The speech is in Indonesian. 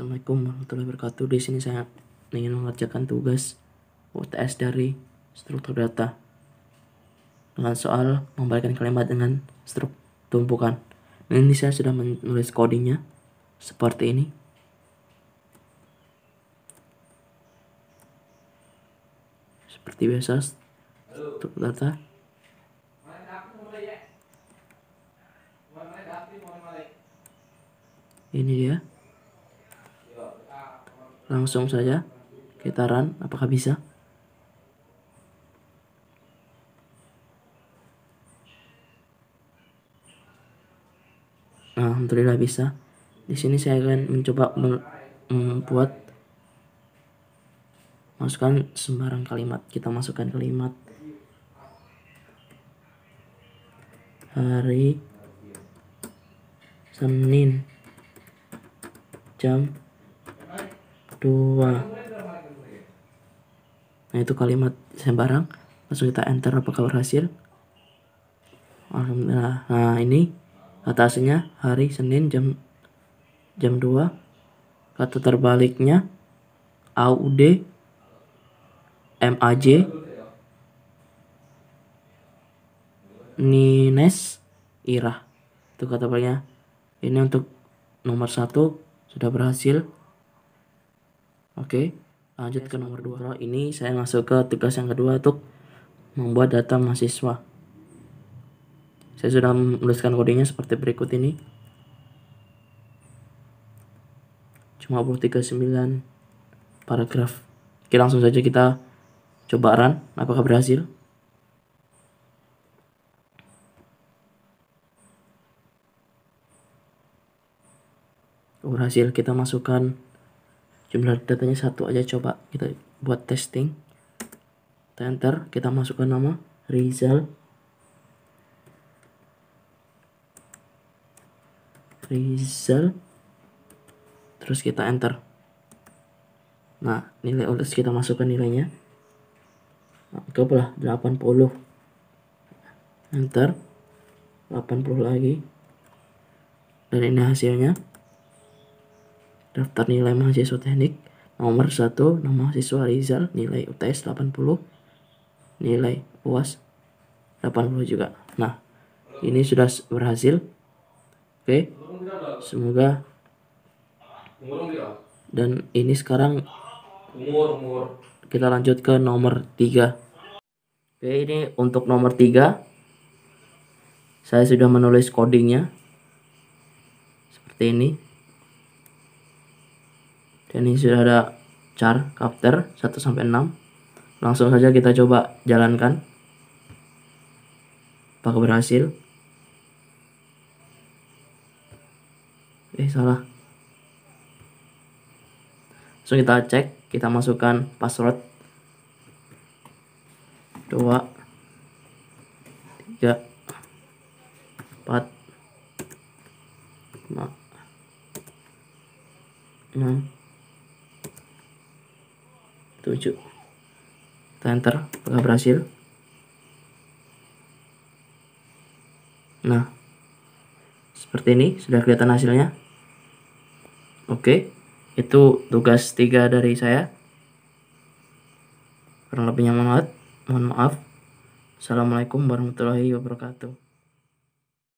Assalamualaikum warahmatullahi wabarakatuh. Di sini saya ingin mengerjakan tugas UTS dari struktur data dengan soal membalikan kalimat dengan struk tumpukan. Ini saya sudah menulis kodenya seperti ini. Seperti biasa struktur data ini dia Langsung saja kita run, apakah bisa? nah Alhamdulillah bisa. Di sini saya akan mencoba membuat masukkan sembarang kalimat. Kita masukkan kalimat hari Senin jam dua nah itu kalimat sembarang langsung kita enter apakah berhasil Alhamdulillah nah ini kata aslinya hari Senin jam jam 2 kata terbaliknya AUD MAJ Nines Irah itu kata banyak ini untuk nomor satu sudah berhasil Oke, lanjut ke nomor dua. Ini saya masuk ke tugas yang kedua untuk membuat data mahasiswa. Saya sudah menuliskan kodenya seperti berikut ini. Cuma 39 paragraf. Oke, langsung saja kita coba run apakah berhasil. Oh, berhasil kita masukkan jumlah datanya satu aja coba kita buat testing kita enter kita masukkan nama Rizal Rizal terus kita enter nah nilai OLED kita masukkan nilainya nah, cobalah 80 enter 80 lagi dan ini hasilnya Daftar nilai mahasiswa teknik nomor 1 nama siswa Rizal nilai UTS 80 nilai UAS 80 juga. Nah, ini sudah berhasil. Oke. Semoga dan ini sekarang kita lanjut ke nomor 3. Oke, ini untuk nomor 3. Saya sudah menulis codingnya. Seperti ini dan ini sudah ada char kapter 1 sampai 6 langsung saja kita coba jalankan apakah berhasil eh salah langsung kita cek kita masukkan password 2 3 4 5 6 Tujuh, kita enter apakah berhasil nah seperti ini sudah kelihatan hasilnya oke itu tugas tiga dari saya kurang lebihnya maaf mohon maaf assalamualaikum warahmatullahi wabarakatuh